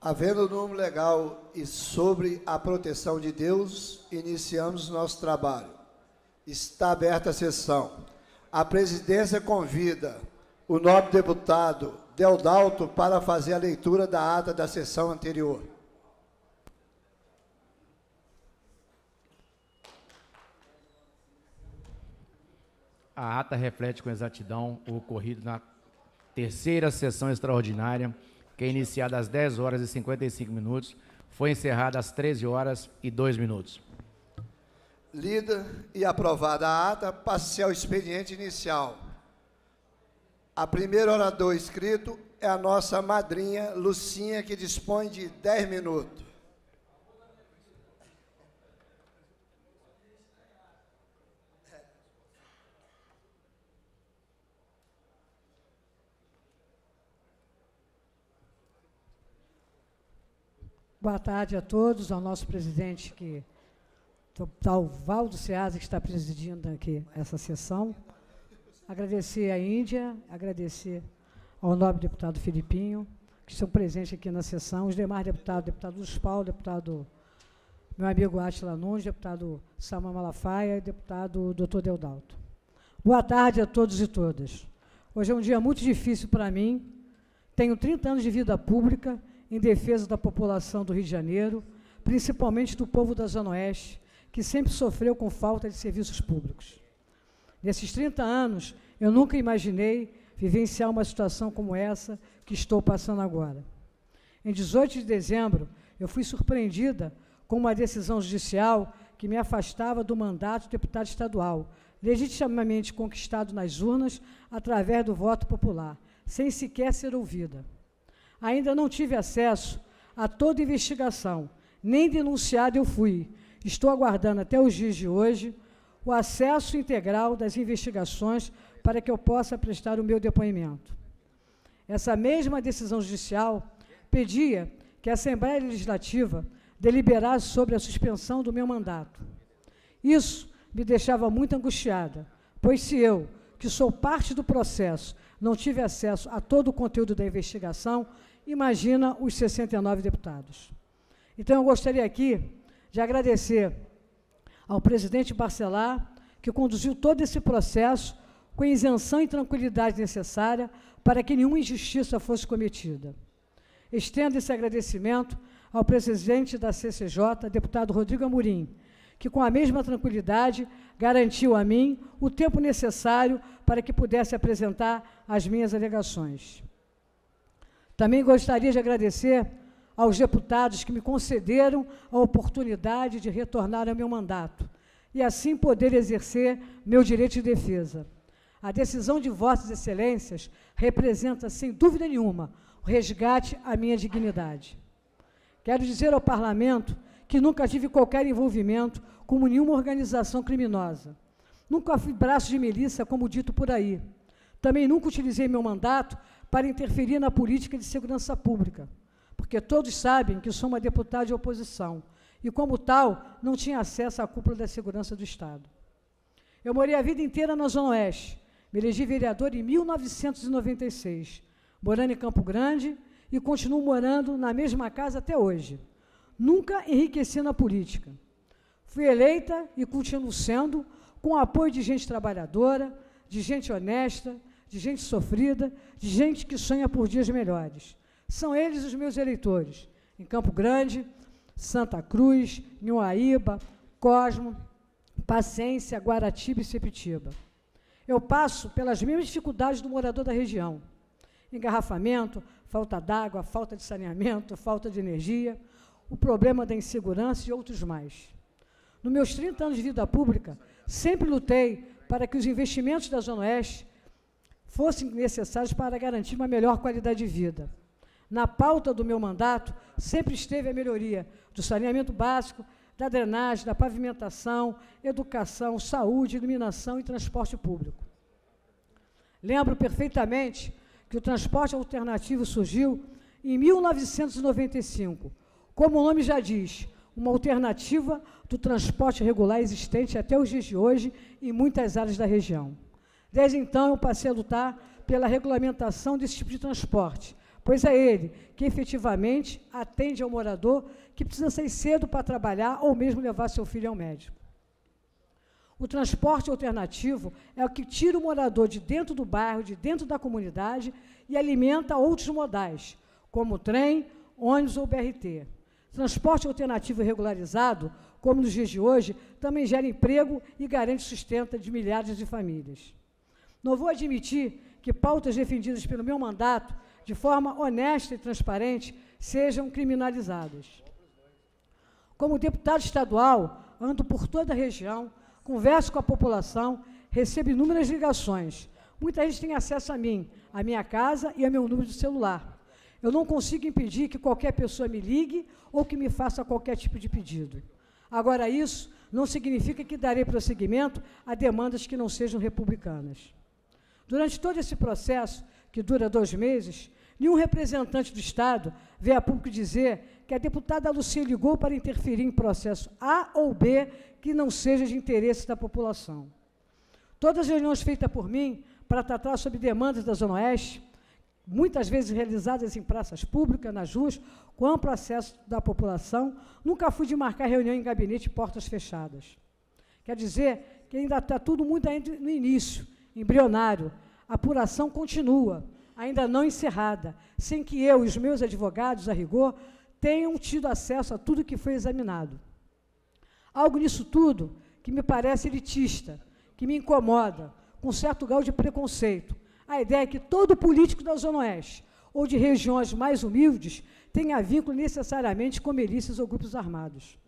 Havendo o número legal e sobre a proteção de Deus, iniciamos nosso trabalho. Está aberta a sessão. A presidência convida o nobre deputado Dalto para fazer a leitura da ata da sessão anterior. A ata reflete com exatidão o ocorrido na terceira sessão extraordinária que é iniciada às 10 horas e 55 minutos, foi encerrada às 13 horas e 2 minutos. Lida e aprovada a ata, passe ao expediente inicial. A primeira oradora escrito é a nossa madrinha Lucinha, que dispõe de 10 minutos. Boa tarde a todos, ao nosso presidente que tal tá, Valdo Seasa que está presidindo aqui essa sessão. Agradecer à Índia, agradecer ao nobre deputado Filipinho, que estão presentes aqui na sessão, os demais deputados, deputado Luz Paulo, deputado meu amigo Atila Nunes, deputado Salma Malafaia e deputado Dr. Deodalto. Boa tarde a todos e todas. Hoje é um dia muito difícil para mim. Tenho 30 anos de vida pública em defesa da população do Rio de Janeiro, principalmente do povo da Zona Oeste, que sempre sofreu com falta de serviços públicos. Nesses 30 anos, eu nunca imaginei vivenciar uma situação como essa que estou passando agora. Em 18 de dezembro, eu fui surpreendida com uma decisão judicial que me afastava do mandato de deputado estadual, legitimamente conquistado nas urnas através do voto popular, sem sequer ser ouvida. Ainda não tive acesso a toda investigação, nem denunciado eu fui. Estou aguardando até os dias de hoje o acesso integral das investigações para que eu possa prestar o meu depoimento. Essa mesma decisão judicial pedia que a Assembleia Legislativa deliberasse sobre a suspensão do meu mandato. Isso me deixava muito angustiada, pois se eu, que sou parte do processo, não tive acesso a todo o conteúdo da investigação, imagina os 69 deputados. Então, eu gostaria aqui de agradecer ao presidente Barcelar, que conduziu todo esse processo com a isenção e tranquilidade necessária para que nenhuma injustiça fosse cometida. Estendo esse agradecimento ao presidente da CCJ, deputado Rodrigo Amorim, que com a mesma tranquilidade garantiu a mim o tempo necessário para que pudesse apresentar as minhas alegações. Também gostaria de agradecer aos deputados que me concederam a oportunidade de retornar ao meu mandato e assim poder exercer meu direito de defesa. A decisão de Vossas Excelências representa, sem dúvida nenhuma, o resgate à minha dignidade. Quero dizer ao Parlamento que nunca tive qualquer envolvimento com nenhuma organização criminosa. Nunca fui braço de milícia, como dito por aí. Também nunca utilizei meu mandato para interferir na política de segurança pública, porque todos sabem que sou uma deputada de oposição e, como tal, não tinha acesso à cúpula da segurança do Estado. Eu morei a vida inteira na Zona Oeste, me elegi vereador em 1996, morando em Campo Grande e continuo morando na mesma casa até hoje. Nunca enriqueci na política. Fui eleita e continuo sendo, com o apoio de gente trabalhadora, de gente honesta, de gente sofrida, de gente que sonha por dias melhores. São eles os meus eleitores, em Campo Grande, Santa Cruz, Nhuaíba, Cosmo, Paciência, Guaratiba e Sepitiba. Eu passo pelas mesmas dificuldades do morador da região. Engarrafamento, falta d'água, falta de saneamento, falta de energia, o problema da insegurança e outros mais. Nos meus 30 anos de vida pública, sempre lutei para que os investimentos da Zona Oeste fossem necessários para garantir uma melhor qualidade de vida. Na pauta do meu mandato, sempre esteve a melhoria do saneamento básico, da drenagem, da pavimentação, educação, saúde, iluminação e transporte público. Lembro perfeitamente que o transporte alternativo surgiu em 1995, como o nome já diz, uma alternativa do transporte regular existente até os dias de hoje em muitas áreas da região. Desde então, eu passei a lutar pela regulamentação desse tipo de transporte, pois é ele que efetivamente atende ao morador que precisa sair cedo para trabalhar ou mesmo levar seu filho ao médico. O transporte alternativo é o que tira o morador de dentro do bairro, de dentro da comunidade e alimenta outros modais, como trem, ônibus ou BRT. Transporte alternativo regularizado, como nos dias de hoje, também gera emprego e garante sustento de milhares de famílias. Não vou admitir que pautas defendidas pelo meu mandato, de forma honesta e transparente, sejam criminalizadas. Como deputado estadual, ando por toda a região, converso com a população, recebo inúmeras ligações. Muita gente tem acesso a mim, à minha casa e ao meu número de celular. Eu não consigo impedir que qualquer pessoa me ligue ou que me faça qualquer tipo de pedido. Agora, isso não significa que darei prosseguimento a demandas que não sejam republicanas. Durante todo esse processo, que dura dois meses, nenhum representante do Estado veio a público dizer que a deputada Lucia ligou para interferir em processo A ou B que não seja de interesse da população. Todas as reuniões feitas por mim para tratar sobre demandas da Zona Oeste, muitas vezes realizadas em praças públicas, nas ruas, com amplo acesso da população, nunca fui de marcar reunião em gabinete portas fechadas. Quer dizer que ainda está tudo muito ainda no início, embrionário. A apuração continua, ainda não encerrada, sem que eu e os meus advogados, a rigor, tenham tido acesso a tudo que foi examinado. Algo nisso tudo que me parece elitista, que me incomoda, com certo grau de preconceito. A ideia é que todo político da Zona Oeste ou de regiões mais humildes tenha vínculo necessariamente com milícias ou grupos armados.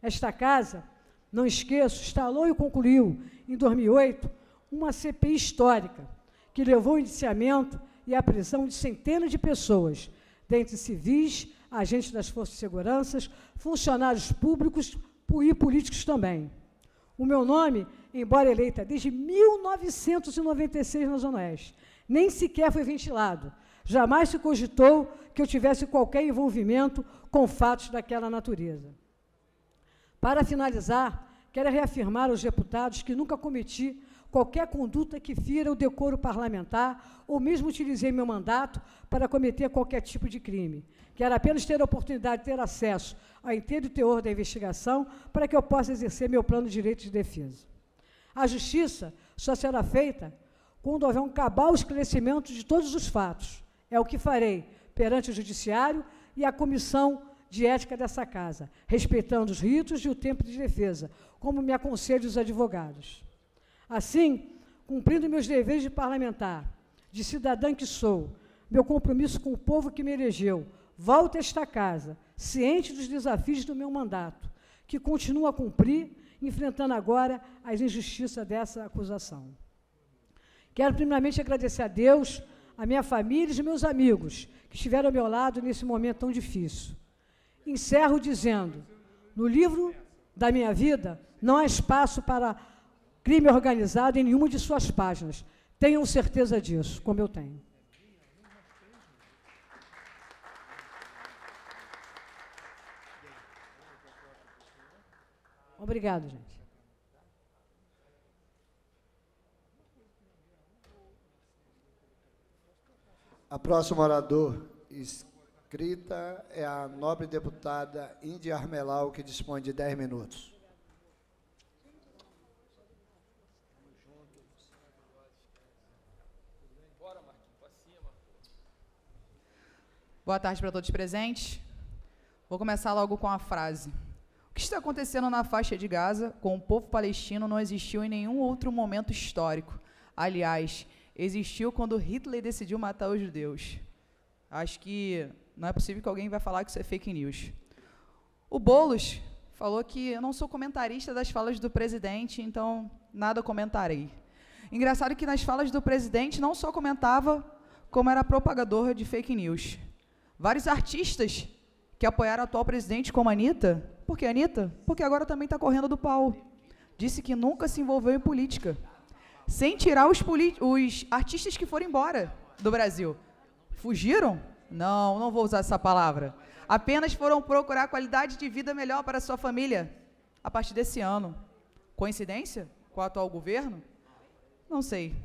Esta casa, não esqueço, instalou e concluiu, em 2008, uma CPI histórica, que levou ao indiciamento e à prisão de centenas de pessoas, dentre civis, agentes das forças de segurança, funcionários públicos e políticos também. O meu nome, embora eleita desde 1996 na Zona Oeste, nem sequer foi ventilado. Jamais se cogitou que eu tivesse qualquer envolvimento com fatos daquela natureza. Para finalizar, quero reafirmar aos deputados que nunca cometi qualquer conduta que fira o decoro parlamentar ou mesmo utilizei meu mandato para cometer qualquer tipo de crime. Quero apenas ter a oportunidade de ter acesso ao inteiro teor da investigação para que eu possa exercer meu plano de direito de defesa. A justiça só será feita quando houver um cabal esclarecimento de todos os fatos. É o que farei perante o Judiciário e a Comissão de Ética dessa Casa, respeitando os ritos e o tempo de defesa, como me aconselham os advogados. Assim, cumprindo meus deveres de parlamentar, de cidadã que sou, meu compromisso com o povo que me elegeu, volto a esta casa, ciente dos desafios do meu mandato, que continuo a cumprir, enfrentando agora as injustiças dessa acusação. Quero primeiramente agradecer a Deus, a minha família e os meus amigos que estiveram ao meu lado nesse momento tão difícil. Encerro dizendo: no livro da minha vida não há espaço para crime organizado em nenhuma de suas páginas. Tenham certeza disso, como eu tenho. Obrigado, gente. A próxima orador escrita é a nobre deputada Índia Armelau, que dispõe de 10 minutos. Boa tarde para todos presentes. Vou começar logo com a frase. O que está acontecendo na faixa de Gaza com o povo palestino não existiu em nenhum outro momento histórico. Aliás, existiu quando Hitler decidiu matar os judeus. Acho que não é possível que alguém vai falar que isso é fake news. O Boulos falou que eu não sou comentarista das falas do presidente, então nada comentarei. Engraçado que nas falas do presidente não só comentava, como era propagador de fake news. Vários artistas que apoiaram o atual presidente, como a Anitta. Por que, Anitta? Porque agora também está correndo do pau. Disse que nunca se envolveu em política. Sem tirar os, os artistas que foram embora do Brasil. Fugiram? Não, não vou usar essa palavra. Apenas foram procurar qualidade de vida melhor para sua família a partir desse ano. Coincidência com o atual governo? Não sei.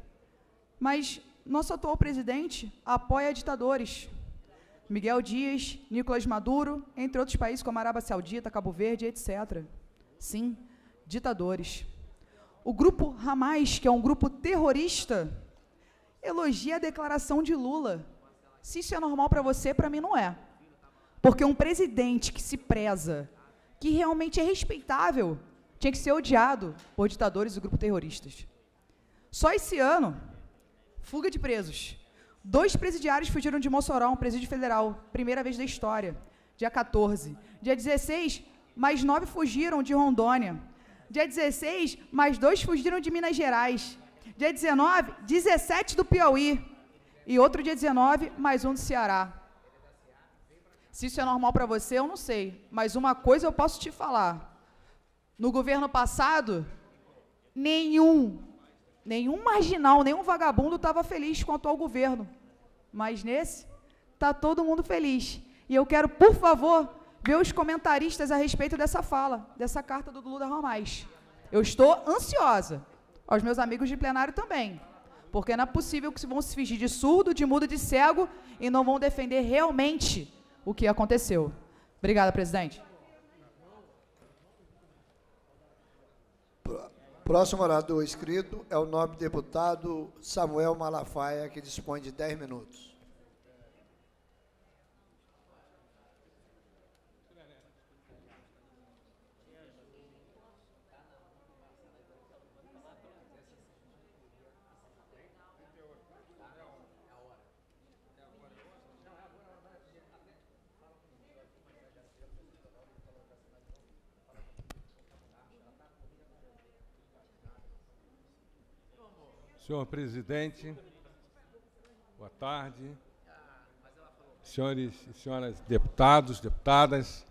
Mas nosso atual presidente apoia ditadores. Miguel Dias, Nicolás Maduro, entre outros países como Arábia Saudita, Cabo Verde, etc. Sim, ditadores. O grupo Hamas, que é um grupo terrorista, elogia a declaração de Lula. Se isso é normal para você, para mim não é. Porque um presidente que se preza, que realmente é respeitável, tinha que ser odiado por ditadores e grupos terroristas. Só esse ano, fuga de presos. Dois presidiários fugiram de Mossoró, um presídio federal, primeira vez da história, dia 14. Dia 16, mais nove fugiram de Rondônia. Dia 16, mais dois fugiram de Minas Gerais. Dia 19, 17 do Piauí. E outro dia 19, mais um do Ceará. Se isso é normal para você, eu não sei. Mas uma coisa eu posso te falar. No governo passado, nenhum Nenhum marginal, nenhum vagabundo estava feliz com o atual governo. Mas nesse, está todo mundo feliz. E eu quero, por favor, ver os comentaristas a respeito dessa fala, dessa carta do Lula Ramais. Eu estou ansiosa. Aos meus amigos de plenário também. Porque não é possível que vão se fingir de surdo, de mudo, de cego e não vão defender realmente o que aconteceu. Obrigada, presidente. Próximo orador inscrito é o nobre deputado Samuel Malafaia, que dispõe de 10 minutos. Senhor presidente, boa tarde. Senhores e senhoras deputados, deputadas,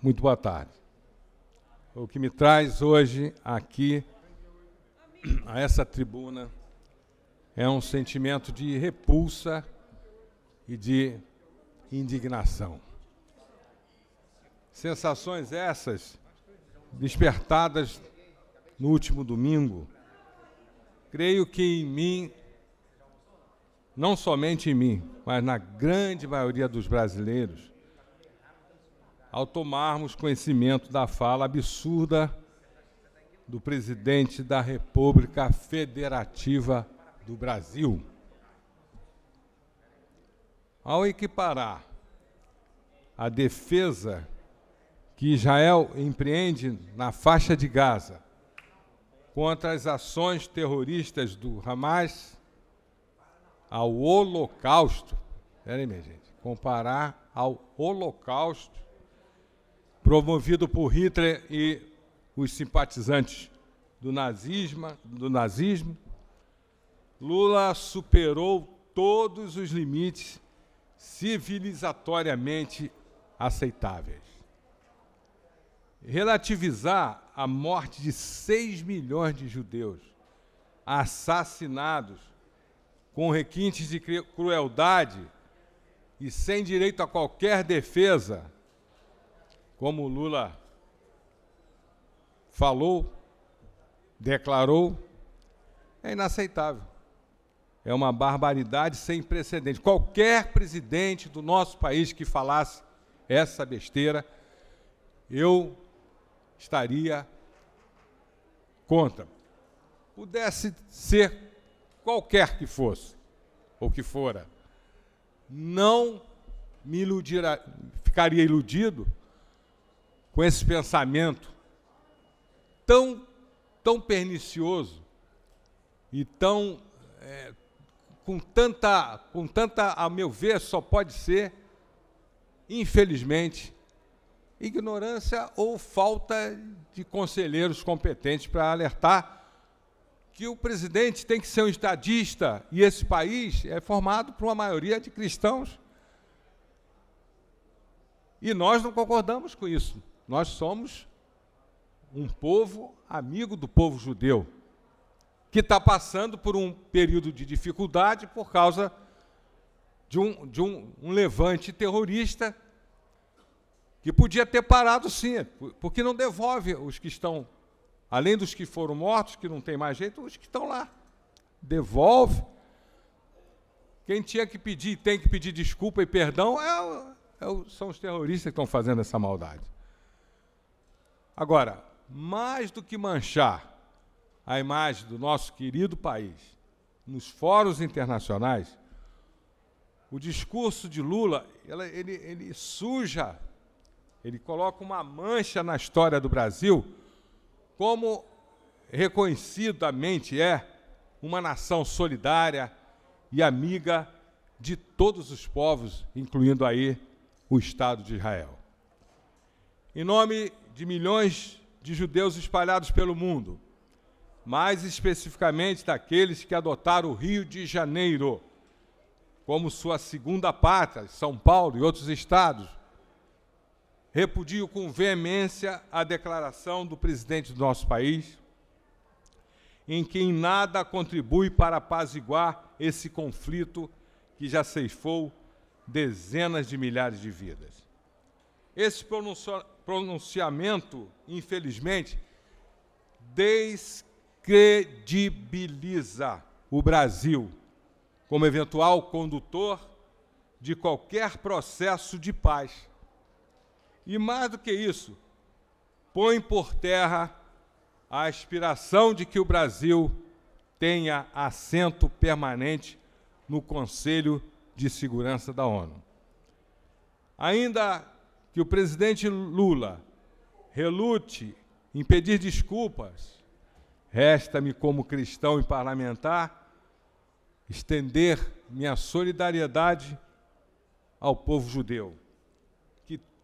muito boa tarde. O que me traz hoje aqui a essa tribuna é um sentimento de repulsa e de indignação. Sensações essas despertadas no último domingo, creio que em mim, não somente em mim, mas na grande maioria dos brasileiros, ao tomarmos conhecimento da fala absurda do presidente da República Federativa do Brasil. Ao equiparar a defesa que Israel empreende na faixa de Gaza contra as ações terroristas do Hamas ao Holocausto. Peraí, minha gente. Comparar ao Holocausto promovido por Hitler e os simpatizantes do nazismo, do nazismo Lula superou todos os limites civilizatoriamente aceitáveis. Relativizar a morte de 6 milhões de judeus assassinados com requintes de crueldade e sem direito a qualquer defesa, como Lula falou, declarou, é inaceitável. É uma barbaridade sem precedente. Qualquer presidente do nosso país que falasse essa besteira, eu estaria contra. Pudesse ser qualquer que fosse, ou que fora, não me iludira, ficaria iludido com esse pensamento tão, tão pernicioso e tão é, com tanta, com tanta, a meu ver, só pode ser, infelizmente, ignorância ou falta de conselheiros competentes para alertar que o presidente tem que ser um estadista e esse país é formado por uma maioria de cristãos. E nós não concordamos com isso. Nós somos um povo amigo do povo judeu, que está passando por um período de dificuldade por causa de um, de um, um levante terrorista e podia ter parado sim, porque não devolve os que estão, além dos que foram mortos, que não tem mais jeito, os que estão lá. Devolve. Quem tinha que pedir, tem que pedir desculpa e perdão, é, é, são os terroristas que estão fazendo essa maldade. Agora, mais do que manchar a imagem do nosso querido país nos fóruns internacionais, o discurso de Lula, ele, ele suja ele coloca uma mancha na história do Brasil, como reconhecidamente é uma nação solidária e amiga de todos os povos, incluindo aí o Estado de Israel. Em nome de milhões de judeus espalhados pelo mundo, mais especificamente daqueles que adotaram o Rio de Janeiro como sua segunda pátria, São Paulo e outros estados, repudio com veemência a declaração do presidente do nosso país, em que nada contribui para apaziguar esse conflito que já ceifou dezenas de milhares de vidas. Esse pronunciamento, infelizmente, descredibiliza o Brasil como eventual condutor de qualquer processo de paz e mais do que isso, põe por terra a aspiração de que o Brasil tenha assento permanente no Conselho de Segurança da ONU. Ainda que o presidente Lula relute em pedir desculpas, resta-me, como cristão e parlamentar, estender minha solidariedade ao povo judeu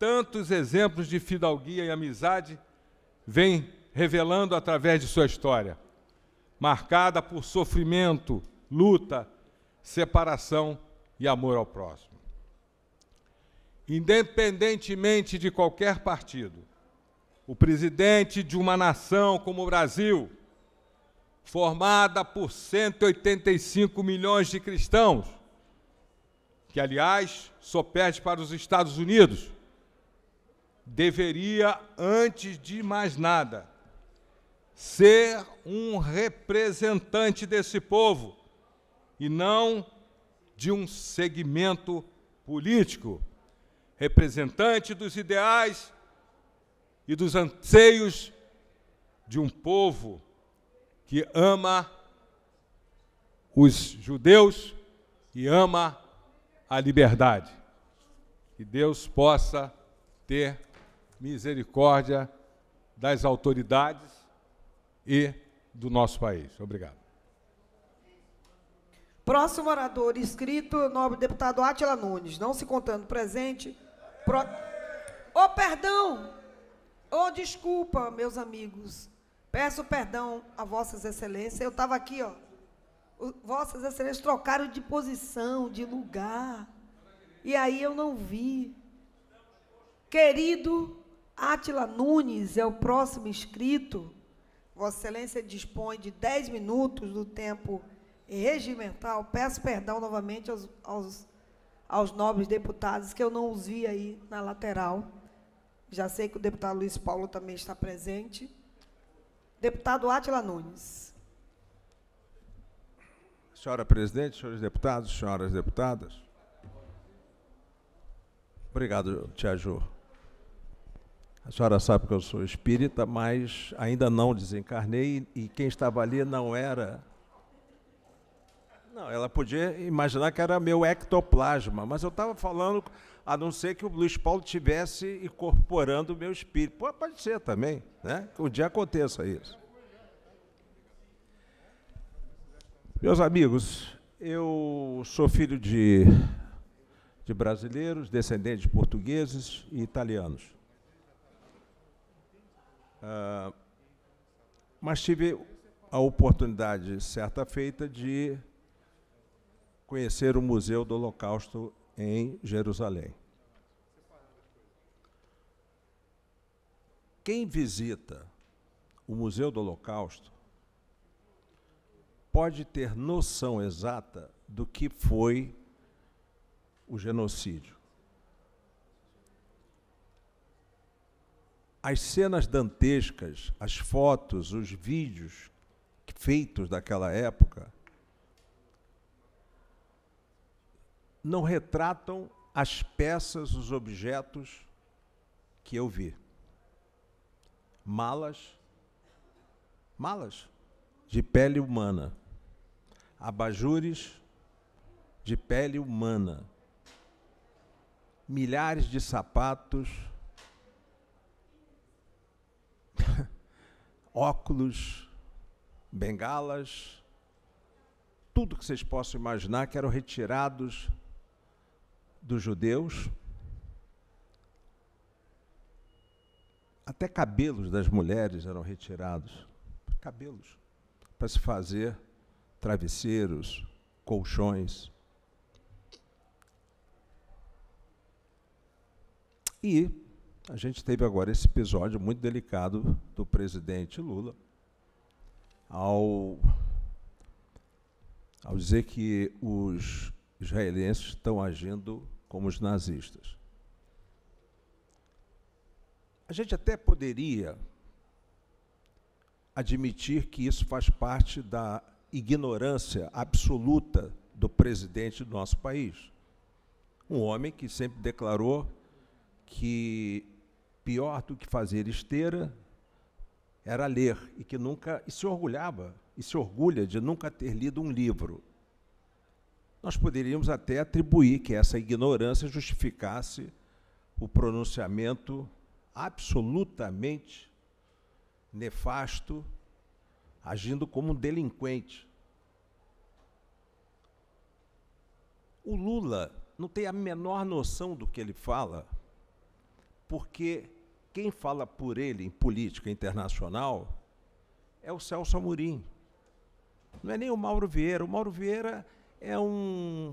tantos exemplos de fidalguia e amizade vem revelando através de sua história, marcada por sofrimento, luta, separação e amor ao próximo. Independentemente de qualquer partido, o presidente de uma nação como o Brasil, formada por 185 milhões de cristãos, que aliás só perde para os Estados Unidos, deveria, antes de mais nada, ser um representante desse povo e não de um segmento político, representante dos ideais e dos anseios de um povo que ama os judeus e ama a liberdade. Que Deus possa ter misericórdia das autoridades e do nosso país. Obrigado. Próximo orador inscrito, nobre deputado Átila Nunes. Não se contando presente. Pro... Oh, perdão! Oh, desculpa, meus amigos. Peço perdão a Vossas Excelências. Eu estava aqui, ó. Vossas Excelências trocaram de posição, de lugar. E aí eu não vi. Querido Átila Nunes é o próximo inscrito. Vossa Excelência dispõe de 10 minutos do tempo regimental. Peço perdão novamente aos, aos, aos nobres deputados que eu não os vi aí na lateral. Já sei que o deputado Luiz Paulo também está presente. Deputado Átila Nunes. Senhora presidente, senhores deputados, senhoras deputadas. Obrigado, Tia Jô. A senhora sabe que eu sou espírita, mas ainda não desencarnei e quem estava ali não era. Não, ela podia imaginar que era meu ectoplasma, mas eu estava falando, a não ser que o Luiz Paulo tivesse incorporando o meu espírito. Pô, pode ser também, né? Que um dia aconteça isso. Meus amigos, eu sou filho de, de brasileiros, descendentes de portugueses e italianos. Ah, mas tive a oportunidade, certa feita, de conhecer o Museu do Holocausto em Jerusalém. Quem visita o Museu do Holocausto pode ter noção exata do que foi o genocídio. as cenas dantescas, as fotos, os vídeos feitos daquela época não retratam as peças, os objetos que eu vi. Malas, malas de pele humana, abajures de pele humana, milhares de sapatos óculos, bengalas, tudo que vocês possam imaginar que eram retirados dos judeus, até cabelos das mulheres eram retirados, cabelos, para se fazer travesseiros, colchões. E a gente teve agora esse episódio muito delicado do presidente Lula ao, ao dizer que os israelenses estão agindo como os nazistas. A gente até poderia admitir que isso faz parte da ignorância absoluta do presidente do nosso país. Um homem que sempre declarou que pior do que fazer esteira era ler e que nunca e se orgulhava e se orgulha de nunca ter lido um livro. Nós poderíamos até atribuir que essa ignorância justificasse o pronunciamento absolutamente nefasto, agindo como um delinquente. O Lula não tem a menor noção do que ele fala, porque quem fala por ele em política internacional é o Celso Amorim. Não é nem o Mauro Vieira. O Mauro Vieira é um.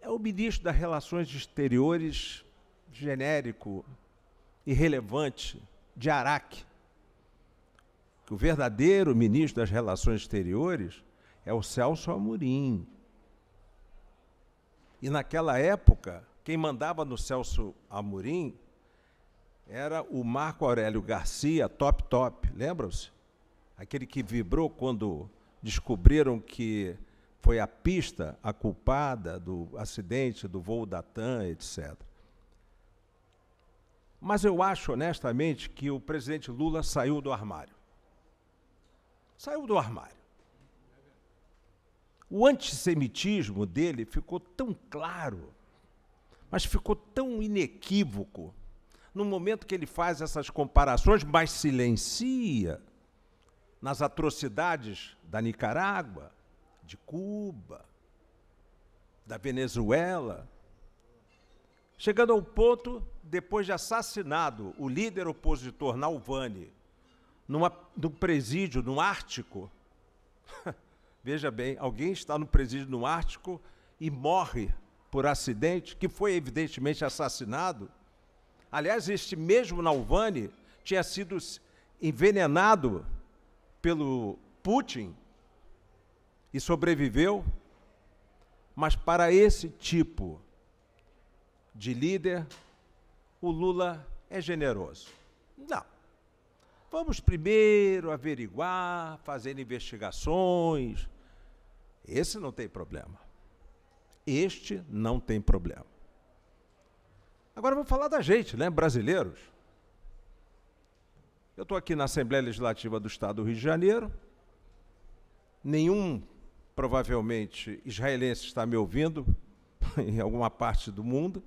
É o ministro das Relações Exteriores genérico, irrelevante, de Araque. Que o verdadeiro ministro das Relações Exteriores é o Celso Amorim. E naquela época, quem mandava no Celso Amorim era o Marco Aurélio Garcia, top top, lembram-se? Aquele que vibrou quando descobriram que foi a pista a culpada do acidente do voo da TAM, etc. Mas eu acho, honestamente, que o presidente Lula saiu do armário. Saiu do armário. O antissemitismo dele ficou tão claro mas ficou tão inequívoco. No momento que ele faz essas comparações, mas silencia nas atrocidades da Nicarágua, de Cuba, da Venezuela, chegando ao ponto, depois de assassinado o líder opositor Nalvani, numa, num presídio no Ártico. Veja bem, alguém está no presídio no Ártico e morre por acidente, que foi evidentemente assassinado. Aliás, este mesmo Nalvani tinha sido envenenado pelo Putin e sobreviveu. Mas para esse tipo de líder, o Lula é generoso. Não. Vamos primeiro averiguar, fazer investigações. Esse não tem problema. Este não tem problema. Agora vou falar da gente, né, brasileiros. Eu estou aqui na Assembleia Legislativa do Estado do Rio de Janeiro. Nenhum, provavelmente, israelense está me ouvindo em alguma parte do mundo.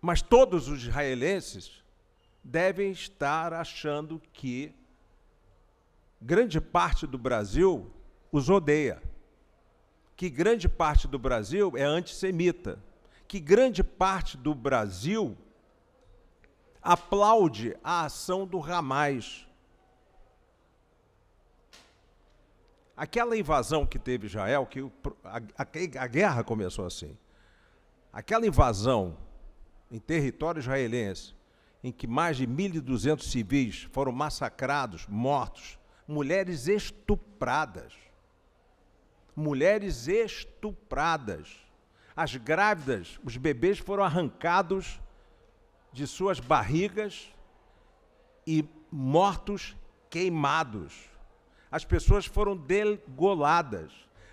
Mas todos os israelenses devem estar achando que grande parte do Brasil os odeia que grande parte do Brasil é antissemita, que grande parte do Brasil aplaude a ação do Hamas. Aquela invasão que teve Israel, que a, a, a guerra começou assim, aquela invasão em território israelense, em que mais de 1.200 civis foram massacrados, mortos, mulheres estupradas mulheres estupradas. As grávidas, os bebês foram arrancados de suas barrigas e mortos queimados. As pessoas foram degoladas.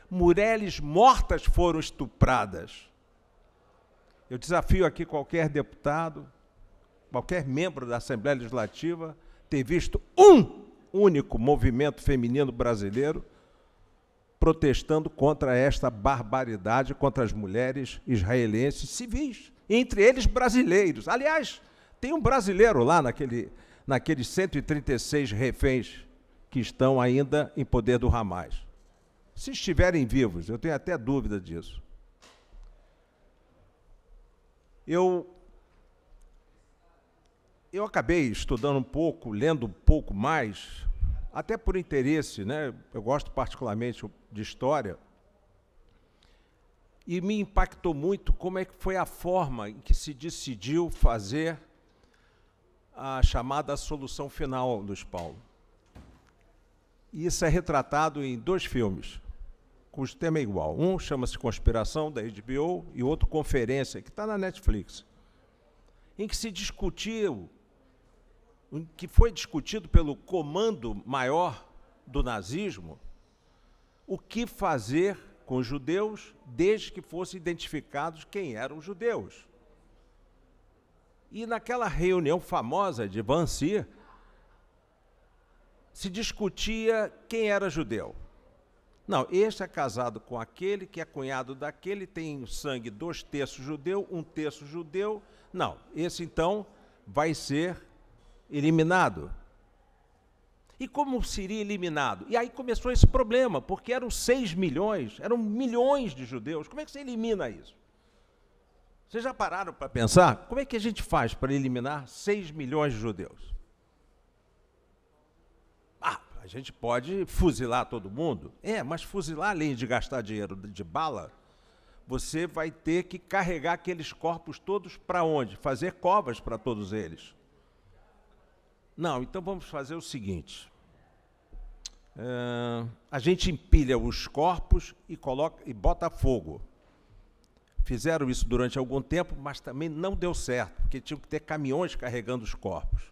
Mulheres mortas foram estupradas. Eu desafio aqui qualquer deputado, qualquer membro da Assembleia Legislativa, ter visto um único movimento feminino brasileiro protestando contra esta barbaridade contra as mulheres israelenses civis, entre eles brasileiros. Aliás, tem um brasileiro lá naquele, naqueles 136 reféns que estão ainda em poder do Hamas. Se estiverem vivos, eu tenho até dúvida disso. Eu eu acabei estudando um pouco, lendo um pouco mais até por interesse, né? Eu gosto particularmente de história. E me impactou muito como é que foi a forma em que se decidiu fazer a chamada solução final dos Paulo. E isso é retratado em dois filmes, cujo tema é igual. Um chama-se Conspiração, da HBO, e outro Conferência, que está na Netflix, em que se discutiu que foi discutido pelo comando maior do nazismo o que fazer com os judeus desde que fossem identificados quem eram os judeus. E naquela reunião famosa de Wannsee, se discutia quem era judeu. Não, este é casado com aquele, que é cunhado daquele, tem sangue dois terços judeu, um terço judeu. Não, esse então vai ser eliminado. E como seria eliminado? E aí começou esse problema, porque eram 6 milhões, eram milhões de judeus. Como é que você elimina isso? Vocês já pararam para pensar? Como é que a gente faz para eliminar 6 milhões de judeus? Ah, a gente pode fuzilar todo mundo? É, mas fuzilar, além de gastar dinheiro de bala, você vai ter que carregar aqueles corpos todos para onde? Fazer covas para todos eles. Não, então vamos fazer o seguinte. É, a gente empilha os corpos e coloca e bota fogo. Fizeram isso durante algum tempo, mas também não deu certo, porque tinham que ter caminhões carregando os corpos.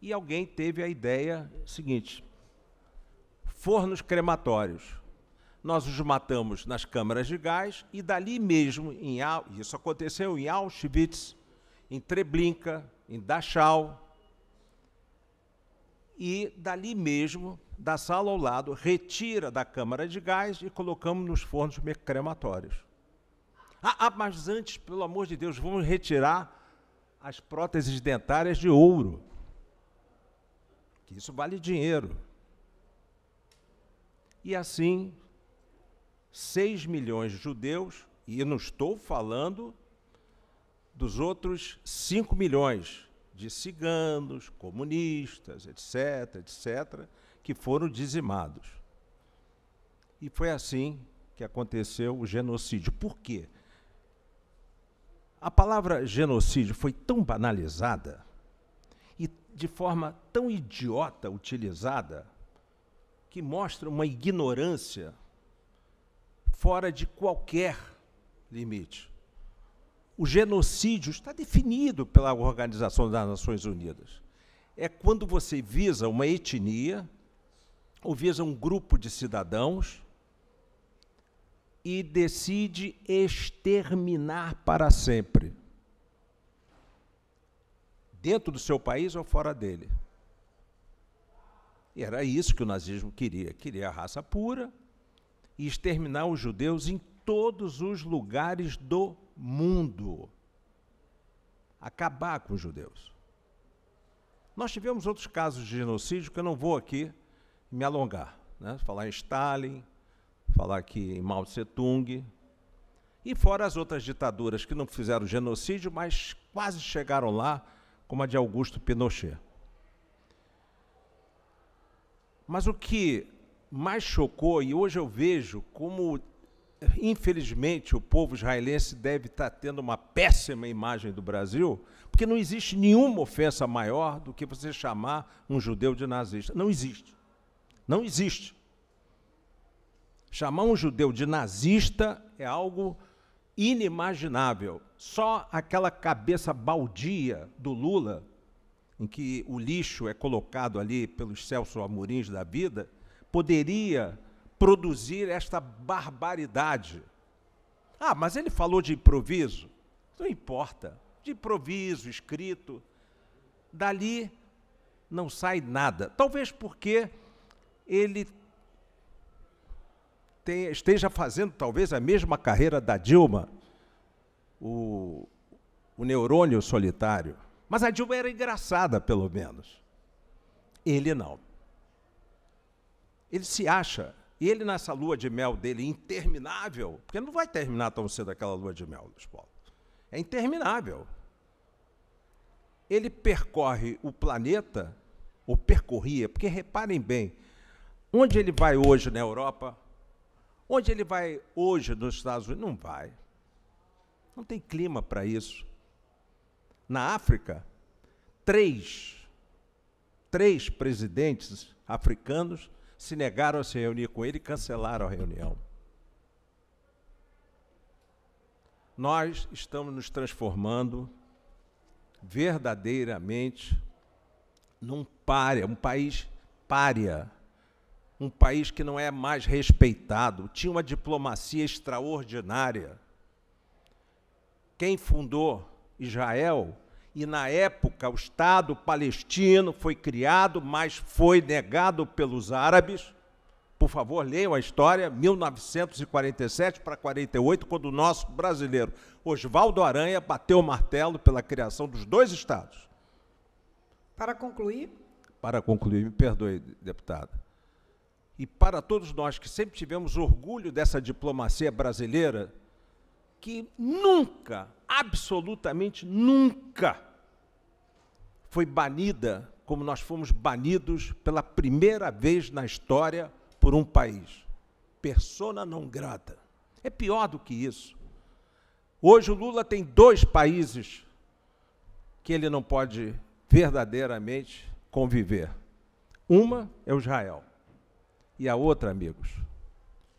E alguém teve a ideia seguinte: fornos crematórios. Nós os matamos nas câmaras de gás e dali mesmo, em, isso aconteceu em Auschwitz, em Treblinka, em Dachau, e dali mesmo, da sala ao lado, retira da câmara de gás e colocamos nos fornos crematórios. Ah, ah, mas antes, pelo amor de Deus, vamos retirar as próteses dentárias de ouro. Que isso vale dinheiro. E assim, 6 milhões de judeus, e não estou falando dos outros 5 milhões de ciganos, comunistas, etc., etc., que foram dizimados. E foi assim que aconteceu o genocídio. Por quê? A palavra genocídio foi tão banalizada e de forma tão idiota utilizada que mostra uma ignorância fora de qualquer limite. O genocídio está definido pela Organização das Nações Unidas. É quando você visa uma etnia ou visa um grupo de cidadãos e decide exterminar para sempre. Dentro do seu país ou fora dele. E era isso que o nazismo queria: queria a raça pura e exterminar os judeus em todos os lugares do mundo acabar com os judeus. Nós tivemos outros casos de genocídio que eu não vou aqui me alongar. Né? Falar em Stalin, falar aqui em Mao Tse Tung, e fora as outras ditaduras que não fizeram genocídio, mas quase chegaram lá, como a de Augusto Pinochet. Mas o que mais chocou, e hoje eu vejo como infelizmente, o povo israelense deve estar tá tendo uma péssima imagem do Brasil, porque não existe nenhuma ofensa maior do que você chamar um judeu de nazista. Não existe. Não existe. Chamar um judeu de nazista é algo inimaginável. Só aquela cabeça baldia do Lula, em que o lixo é colocado ali pelos Celso Amorins da vida, poderia produzir esta barbaridade. Ah, mas ele falou de improviso. Não importa. De improviso, escrito. Dali não sai nada. Talvez porque ele esteja fazendo talvez a mesma carreira da Dilma, o, o neurônio solitário. Mas a Dilma era engraçada, pelo menos. Ele não. Ele se acha e ele, nessa lua de mel dele interminável, porque não vai terminar tão cedo aquela lua de mel, Luiz Paulo. É interminável. Ele percorre o planeta, ou percorria, porque reparem bem, onde ele vai hoje na Europa, onde ele vai hoje nos Estados Unidos, não vai. Não tem clima para isso. Na África, três, três presidentes africanos se negaram a se reunir com ele e cancelaram a reunião. Nós estamos nos transformando verdadeiramente num pária, um país pária, um país que não é mais respeitado. Tinha uma diplomacia extraordinária. Quem fundou Israel e na época o Estado palestino foi criado, mas foi negado pelos árabes. Por favor, leiam a história, 1947 para 48, quando o nosso brasileiro Oswaldo Aranha bateu o martelo pela criação dos dois estados. Para concluir? Para concluir, me perdoe, deputada. E para todos nós que sempre tivemos orgulho dessa diplomacia brasileira, que nunca, absolutamente nunca, foi banida como nós fomos banidos pela primeira vez na história por um país. Persona não grata. É pior do que isso. Hoje o Lula tem dois países que ele não pode verdadeiramente conviver. Uma é o Israel e a outra, amigos,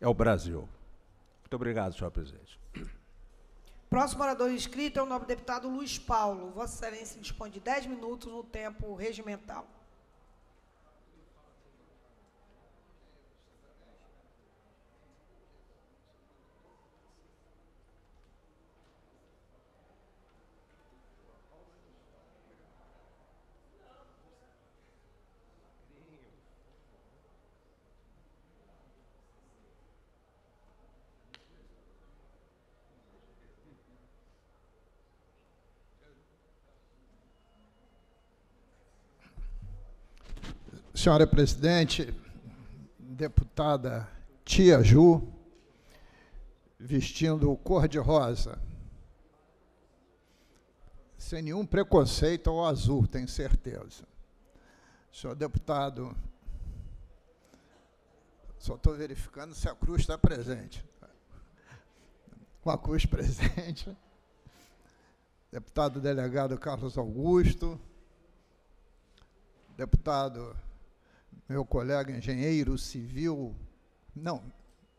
é o Brasil. Muito obrigado, senhor presidente. Próximo orador inscrito é o nobre deputado Luiz Paulo. Vossa Excelência dispõe de 10 minutos no tempo regimental. Senhora presidente, deputada Tia Ju, vestindo cor-de-rosa, sem nenhum preconceito ao azul, tenho certeza. Senhor deputado, só estou verificando se a cruz está presente. Com a cruz presente, deputado delegado Carlos Augusto, deputado meu colega engenheiro civil, não,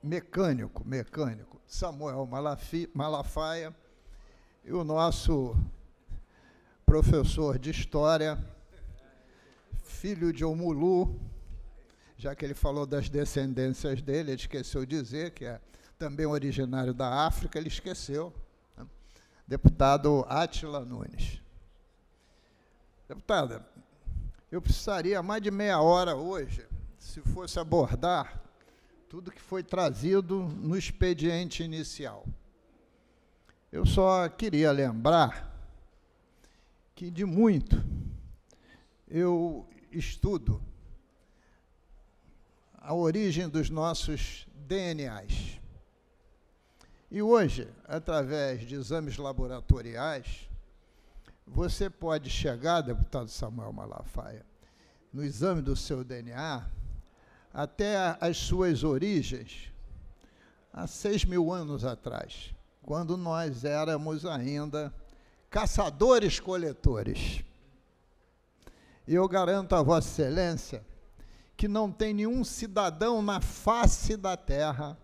mecânico, mecânico, Samuel Malafi, Malafaia, e o nosso professor de História, filho de Omulu, já que ele falou das descendências dele, ele esqueceu dizer que é também originário da África, ele esqueceu, né? deputado Atila Nunes. Deputada, eu precisaria mais de meia hora hoje, se fosse abordar tudo que foi trazido no expediente inicial. Eu só queria lembrar que de muito eu estudo a origem dos nossos DNAs. E hoje, através de exames laboratoriais, você pode chegar, deputado Samuel Malafaia, no exame do seu DNA até as suas origens, há seis mil anos atrás, quando nós éramos ainda caçadores-coletores. E eu garanto a Vossa Excelência que não tem nenhum cidadão na face da terra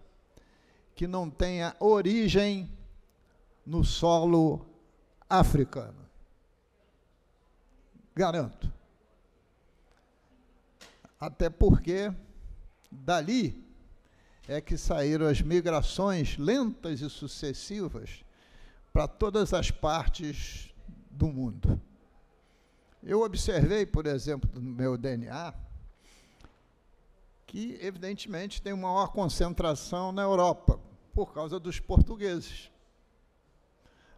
que não tenha origem no solo africano. Garanto. Até porque dali é que saíram as migrações lentas e sucessivas para todas as partes do mundo. Eu observei, por exemplo, no meu DNA, que evidentemente tem uma maior concentração na Europa, por causa dos portugueses.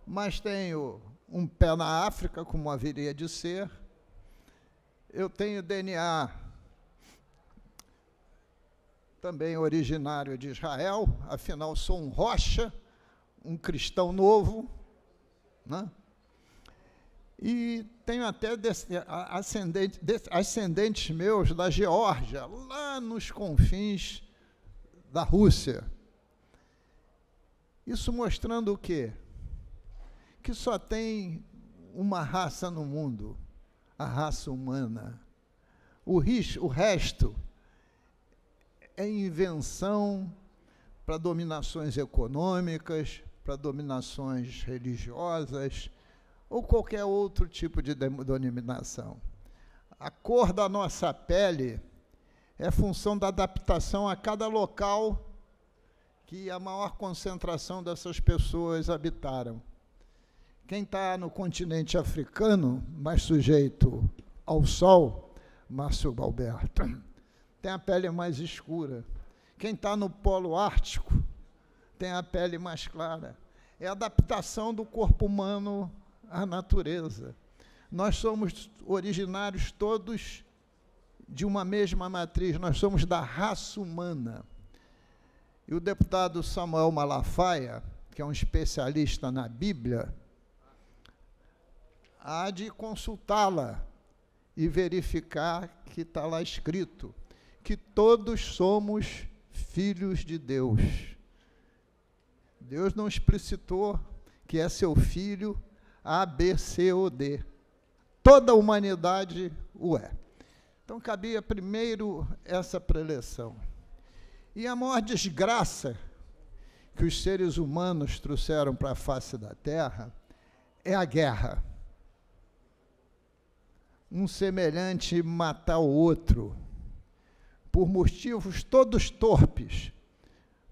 Mas tenho um pé na África, como haveria de ser, eu tenho DNA também originário de Israel, afinal sou um rocha, um cristão novo, né? e tenho até ascendente, ascendentes meus da Geórgia, lá nos confins da Rússia. Isso mostrando o quê? Que só tem uma raça no mundo, a raça humana. O, ris, o resto é invenção para dominações econômicas, para dominações religiosas ou qualquer outro tipo de dominação. A cor da nossa pele é função da adaptação a cada local que a maior concentração dessas pessoas habitaram. Quem está no continente africano, mais sujeito ao sol, Márcio Balberto, tem a pele mais escura. Quem está no polo ártico tem a pele mais clara. É a adaptação do corpo humano à natureza. Nós somos originários todos de uma mesma matriz, nós somos da raça humana. E o deputado Samuel Malafaia, que é um especialista na Bíblia, há de consultá-la e verificar que está lá escrito que todos somos filhos de Deus. Deus não explicitou que é seu filho A, B, C ou D. Toda a humanidade o é. Então cabia primeiro essa preleção. E a maior desgraça que os seres humanos trouxeram para a face da terra é a guerra um semelhante matar o outro, por motivos todos torpes,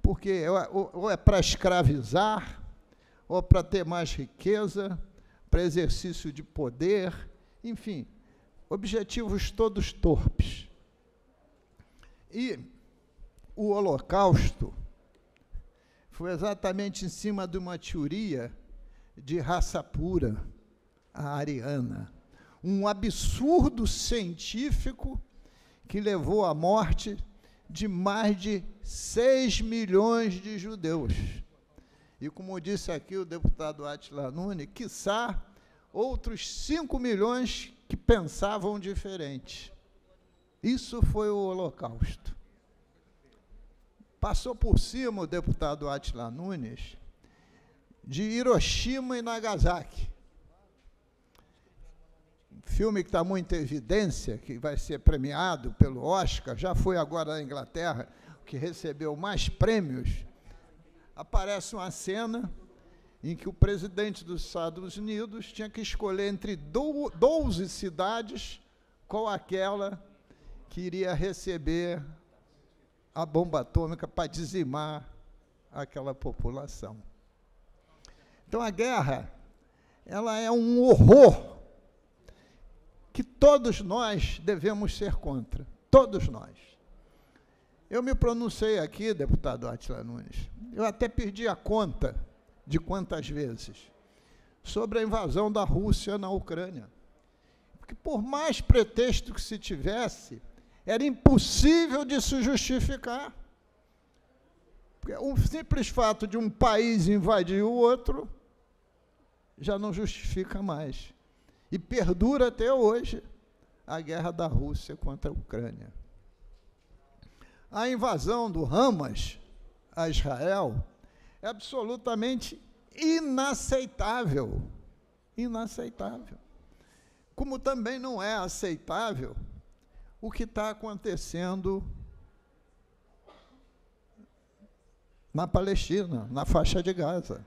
porque é, ou é para escravizar, ou para ter mais riqueza, para exercício de poder, enfim, objetivos todos torpes. E o Holocausto foi exatamente em cima de uma teoria de raça pura, a ariana um absurdo científico que levou à morte de mais de 6 milhões de judeus. E como disse aqui o deputado Atila Nunes quiçá outros 5 milhões que pensavam diferente. Isso foi o Holocausto. Passou por cima o deputado Atila Nunes de Hiroshima e Nagasaki filme que está muito em evidência, que vai ser premiado pelo Oscar, já foi agora na Inglaterra, que recebeu mais prêmios, aparece uma cena em que o presidente dos Estados Unidos tinha que escolher entre 12 cidades qual aquela que iria receber a bomba atômica para dizimar aquela população. Então a guerra, ela é um horror que todos nós devemos ser contra. Todos nós. Eu me pronunciei aqui, deputado Atila Nunes, eu até perdi a conta de quantas vezes, sobre a invasão da Rússia na Ucrânia. Porque por mais pretexto que se tivesse, era impossível de se justificar. Porque o simples fato de um país invadir o outro já não justifica mais e perdura até hoje a guerra da Rússia contra a Ucrânia. A invasão do Hamas a Israel é absolutamente inaceitável. Inaceitável. Como também não é aceitável o que está acontecendo na Palestina, na faixa de Gaza,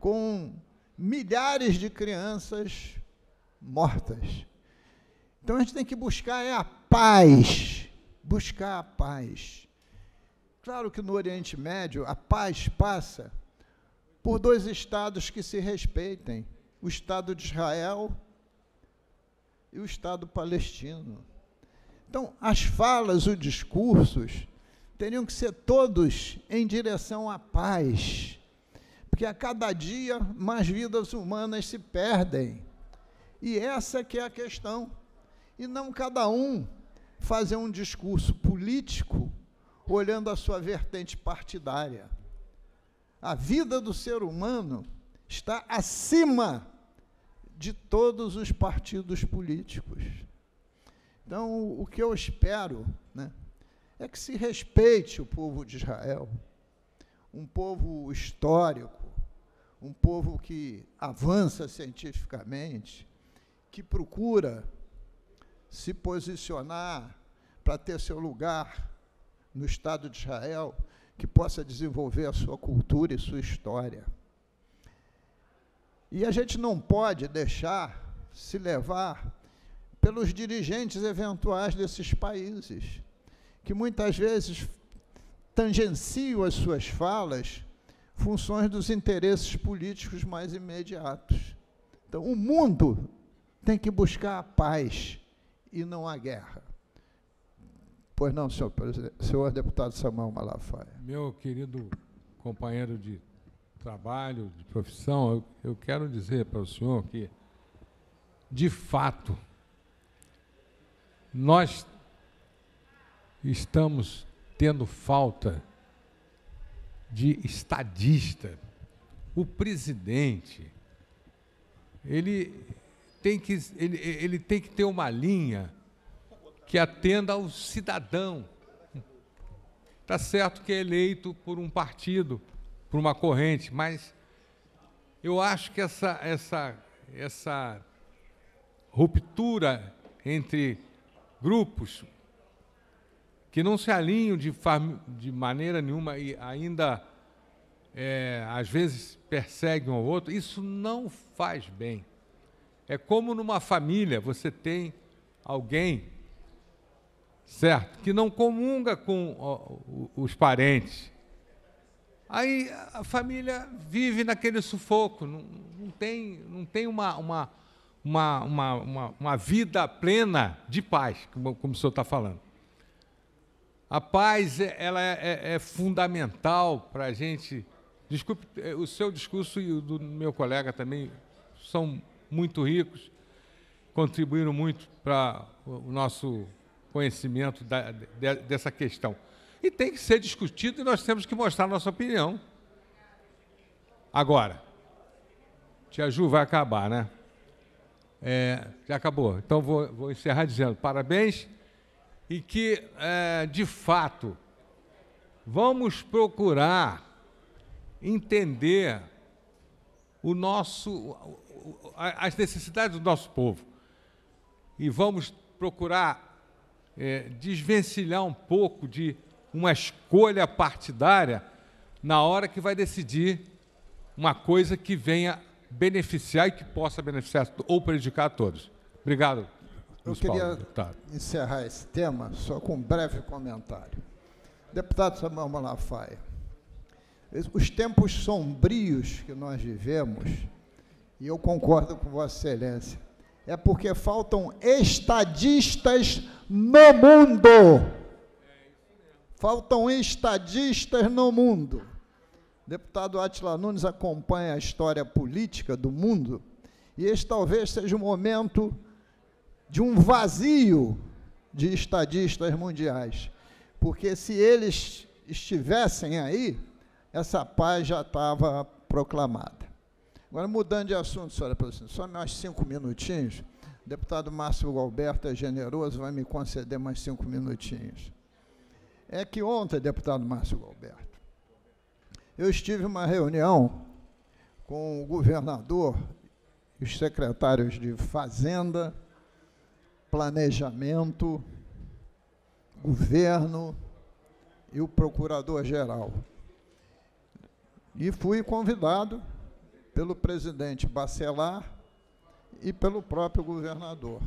com milhares de crianças mortas. Então a gente tem que buscar é a paz, buscar a paz. Claro que no Oriente Médio a paz passa por dois estados que se respeitem: o Estado de Israel e o Estado palestino. Então, as falas, os discursos teriam que ser todos em direção à paz, porque a cada dia mais vidas humanas se perdem e essa que é a questão. E não cada um fazer um discurso político olhando a sua vertente partidária. A vida do ser humano está acima de todos os partidos políticos. Então, o que eu espero né, é que se respeite o povo de Israel, um povo histórico, um povo que avança cientificamente, que procura se posicionar para ter seu lugar no Estado de Israel, que possa desenvolver a sua cultura e sua história. E a gente não pode deixar se levar pelos dirigentes eventuais desses países, que muitas vezes tangenciam as suas falas funções dos interesses políticos mais imediatos. Então, o mundo tem que buscar a paz e não a guerra. Pois não, senhor, senhor deputado Samuel Malafaia. Meu querido companheiro de trabalho, de profissão, eu, eu quero dizer para o senhor que, de fato, nós estamos tendo falta de estadista. O presidente, ele tem que, ele, ele tem que ter uma linha que atenda ao cidadão. Está certo que é eleito por um partido, por uma corrente, mas eu acho que essa, essa, essa ruptura entre grupos que não se alinham de, de maneira nenhuma e ainda é, às vezes perseguem um ao outro, isso não faz bem. É como numa família você tem alguém, certo, que não comunga com os parentes. Aí a família vive naquele sufoco, não, não tem, não tem uma, uma, uma, uma, uma vida plena de paz, como, como o senhor está falando. A paz é, ela é, é, é fundamental para a gente. Desculpe, é, o seu discurso e o do meu colega também são muito ricos, contribuíram muito para o nosso conhecimento da, de, dessa questão. E tem que ser discutido e nós temos que mostrar nossa opinião. Agora, Tia Ju vai acabar, né? É, já acabou. Então vou, vou, encerrar dizendo parabéns e que, é, de fato, vamos procurar entender o nosso, as necessidades do nosso povo. E vamos procurar é, desvencilhar um pouco de uma escolha partidária na hora que vai decidir uma coisa que venha beneficiar e que possa beneficiar ou prejudicar a todos. Obrigado. Eu queria Paulo, encerrar esse tema só com um breve comentário. Deputado Samuel Malafaia, os tempos sombrios que nós vivemos e eu concordo com Vossa Excelência. É porque faltam estadistas no mundo. Faltam estadistas no mundo. O deputado Atila Nunes acompanha a história política do mundo e este talvez seja o momento de um vazio de estadistas mundiais. Porque se eles estivessem aí, essa paz já estava proclamada. Agora, mudando de assunto, senhora presidente, só mais cinco minutinhos. O deputado Márcio Galberto é generoso, vai me conceder mais cinco minutinhos. É que ontem, deputado Márcio Galberto, eu estive uma reunião com o governador os secretários de Fazenda, Planejamento, Governo e o Procurador-Geral. E fui convidado pelo presidente Bacelar e pelo próprio governador.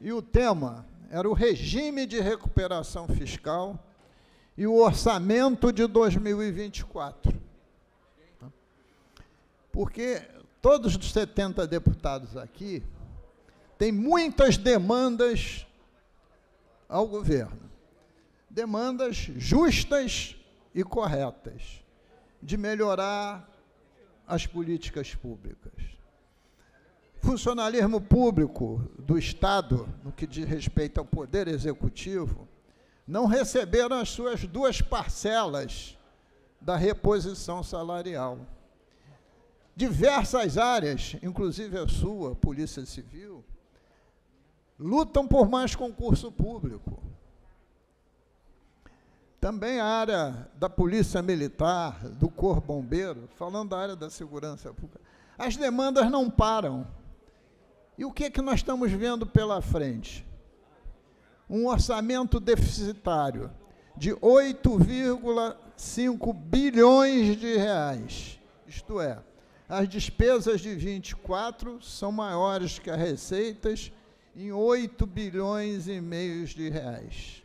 E o tema era o regime de recuperação fiscal e o orçamento de 2024. Porque todos os 70 deputados aqui têm muitas demandas ao governo. Demandas justas e corretas de melhorar as políticas públicas. Funcionalismo público do Estado, no que diz respeito ao Poder Executivo, não receberam as suas duas parcelas da reposição salarial. Diversas áreas, inclusive a sua, Polícia Civil, lutam por mais concurso público. Também a área da Polícia Militar, do Corpo Bombeiro, falando da área da segurança pública, as demandas não param. E o que é que nós estamos vendo pela frente? Um orçamento deficitário de 8,5 bilhões de reais. Isto é, as despesas de 24 são maiores que as receitas em 8 bilhões e meio de reais.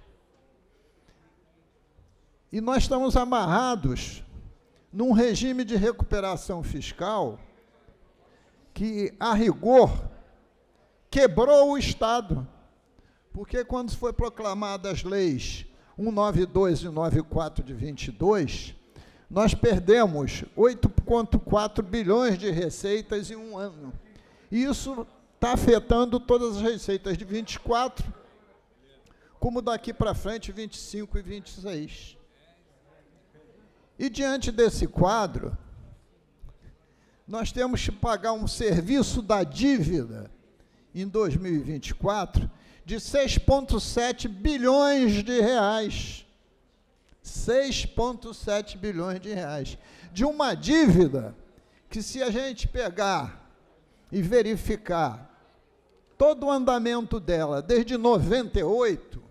E nós estamos amarrados num regime de recuperação fiscal que, a rigor, quebrou o Estado. Porque quando foi proclamadas as leis 192 e 94 de 22, nós perdemos 8,4 bilhões de receitas em um ano. E isso está afetando todas as receitas de 24, como daqui para frente 25 e 26. E diante desse quadro, nós temos que pagar um serviço da dívida em 2024 de 6,7 bilhões de reais. 6,7 bilhões de reais. De uma dívida que, se a gente pegar e verificar todo o andamento dela desde 98,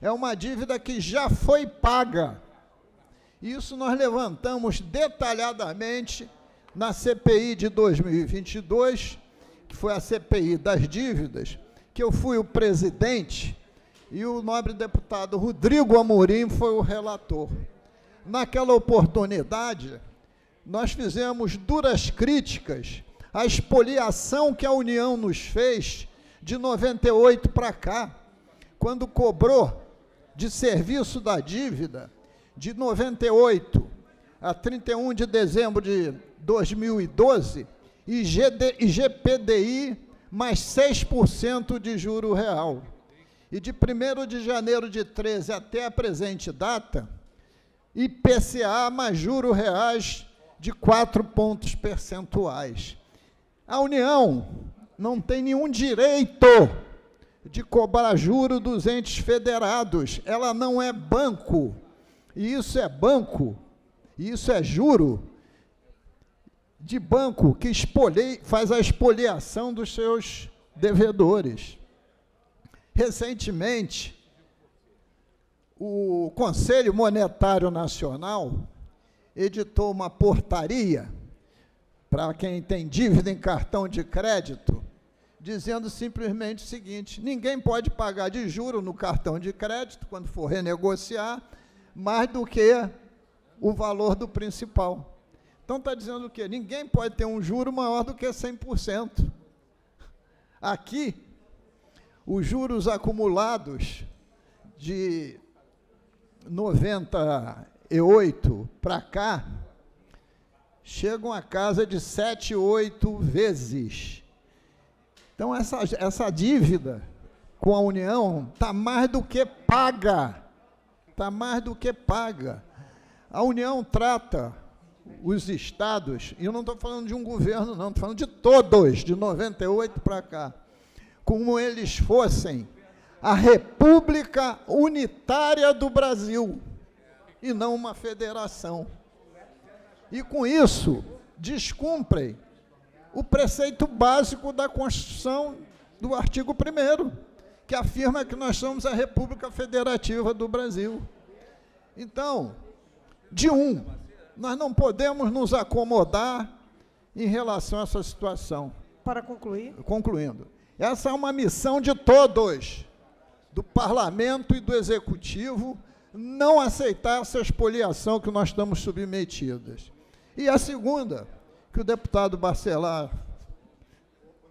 é uma dívida que já foi paga isso nós levantamos detalhadamente na CPI de 2022, que foi a CPI das dívidas, que eu fui o presidente e o nobre deputado Rodrigo Amorim foi o relator. Naquela oportunidade, nós fizemos duras críticas à espoliação que a União nos fez de 98 para cá, quando cobrou de serviço da dívida de 98 a 31 de dezembro de 2012, IGD, IGPDI mais 6% de juro real. E de 1 de janeiro de 13 até a presente data, IPCA mais juro reais de 4 pontos percentuais. A União não tem nenhum direito de cobrar juro dos entes federados. Ela não é banco. E isso é banco, e isso é juro de banco que espolhei, faz a espoliação dos seus devedores. Recentemente, o Conselho Monetário Nacional editou uma portaria para quem tem dívida em cartão de crédito, dizendo simplesmente o seguinte: ninguém pode pagar de juro no cartão de crédito quando for renegociar mais do que o valor do principal. Então está dizendo o quê? Ninguém pode ter um juro maior do que 100%. Aqui, os juros acumulados de 98 para cá chegam a casa de 7, 8 vezes. Então essa, essa dívida com a União está mais do que paga está mais do que paga. A União trata os estados, e eu não estou falando de um governo, não, estou falando de todos, de 98 para cá, como eles fossem a República Unitária do Brasil e não uma federação. E com isso, descumprem o preceito básico da Constituição do artigo 1 que afirma que nós somos a República Federativa do Brasil. Então, de um, nós não podemos nos acomodar em relação a essa situação. Para concluir? Concluindo. Essa é uma missão de todos, do parlamento e do executivo, não aceitar essa expoliação que nós estamos submetidos. E a segunda, que o deputado Barcelar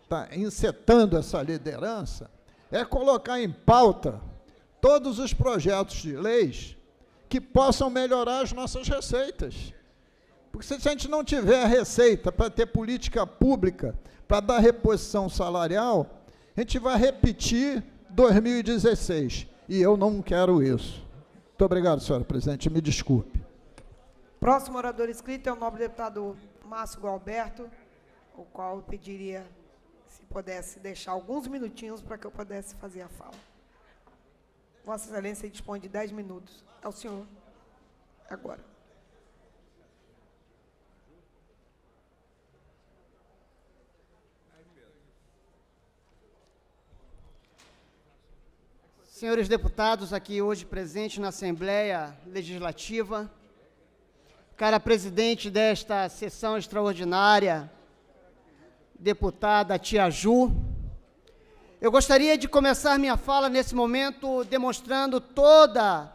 está encetando essa liderança, é colocar em pauta todos os projetos de leis que possam melhorar as nossas receitas. Porque se a gente não tiver a receita para ter política pública, para dar reposição salarial, a gente vai repetir 2016. E eu não quero isso. Muito obrigado, senhora presidente. Me desculpe. Próximo orador inscrito é o nobre deputado Márcio Galberto, o qual eu pediria pudesse deixar alguns minutinhos para que eu pudesse fazer a fala. Vossa Excelência dispõe de dez minutos. É o senhor. Agora. Senhores deputados aqui hoje presentes na Assembleia Legislativa, cara presidente desta sessão extraordinária, deputada Tia Ju. Eu gostaria de começar minha fala nesse momento demonstrando toda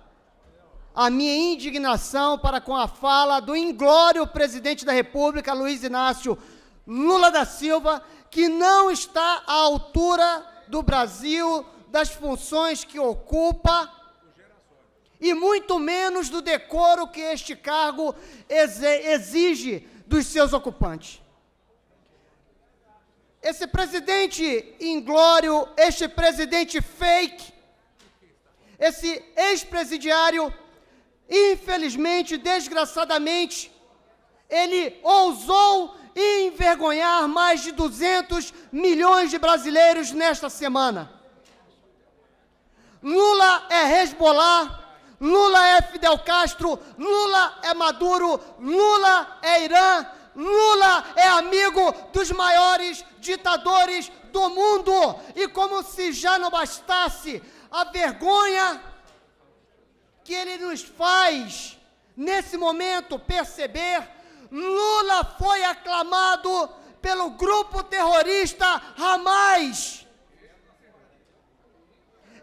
a minha indignação para com a fala do inglório presidente da República, Luiz Inácio Lula da Silva, que não está à altura do Brasil, das funções que ocupa e muito menos do decoro que este cargo exige dos seus ocupantes. Esse presidente inglório, este presidente fake, esse ex-presidiário, infelizmente, desgraçadamente, ele ousou envergonhar mais de 200 milhões de brasileiros nesta semana. Lula é Hezbollah, Lula é Fidel Castro, Lula é Maduro, Lula é Irã, Lula é amigo dos maiores ditadores do mundo. E como se já não bastasse a vergonha que ele nos faz nesse momento perceber, Lula foi aclamado pelo grupo terrorista Hamas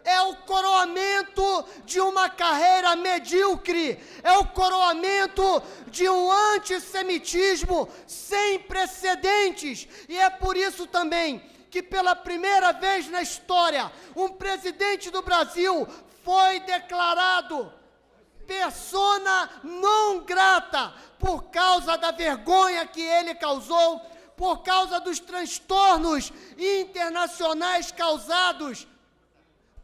é o coroamento de uma carreira medíocre, é o coroamento de um antissemitismo sem precedentes, e é por isso também que pela primeira vez na história um presidente do Brasil foi declarado persona não grata por causa da vergonha que ele causou, por causa dos transtornos internacionais causados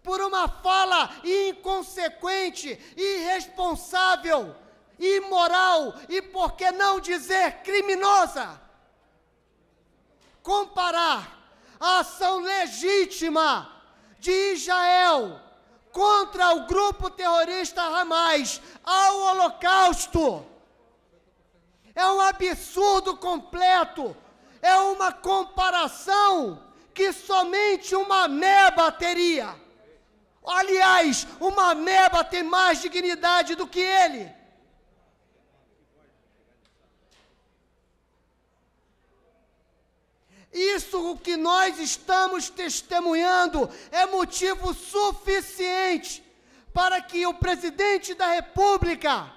por uma fala inconsequente, irresponsável, imoral e, por que não dizer, criminosa. Comparar a ação legítima de Israel contra o grupo terrorista Hamas ao Holocausto é um absurdo completo, é uma comparação que somente uma meba teria. Aliás, uma ameba tem mais dignidade do que ele. Isso o que nós estamos testemunhando é motivo suficiente para que o presidente da República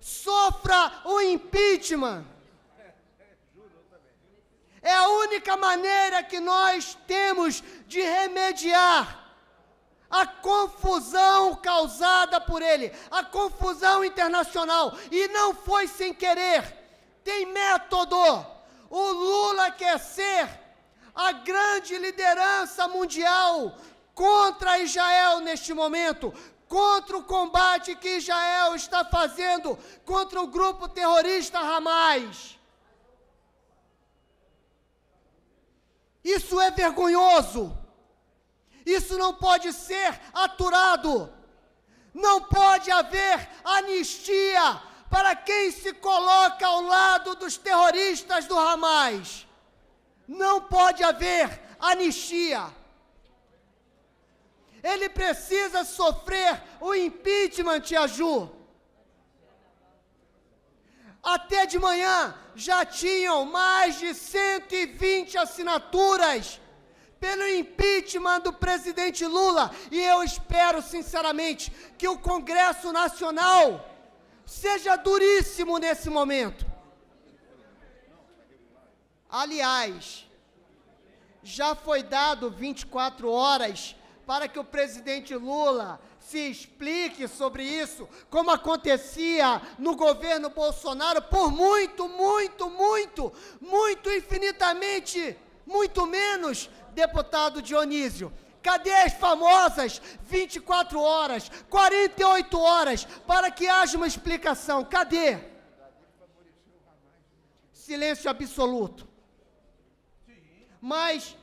sofra o impeachment. É a única maneira que nós temos de remediar a confusão causada por ele, a confusão internacional. E não foi sem querer, tem método. O Lula quer ser a grande liderança mundial contra Israel neste momento, contra o combate que Israel está fazendo contra o grupo terrorista Hamas. Isso é vergonhoso. Isso não pode ser aturado. Não pode haver anistia para quem se coloca ao lado dos terroristas do Hamas. Não pode haver anistia. Ele precisa sofrer o impeachment, Tia Ju. Até de manhã já tinham mais de 120 assinaturas pelo impeachment do presidente Lula. E eu espero, sinceramente, que o Congresso Nacional seja duríssimo nesse momento. Aliás, já foi dado 24 horas para que o presidente Lula se explique sobre isso, como acontecia no governo Bolsonaro por muito, muito, muito, muito infinitamente, muito menos, deputado Dionísio. Cadê as famosas 24 horas, 48 horas, para que haja uma explicação? Cadê? Silêncio absoluto. Mas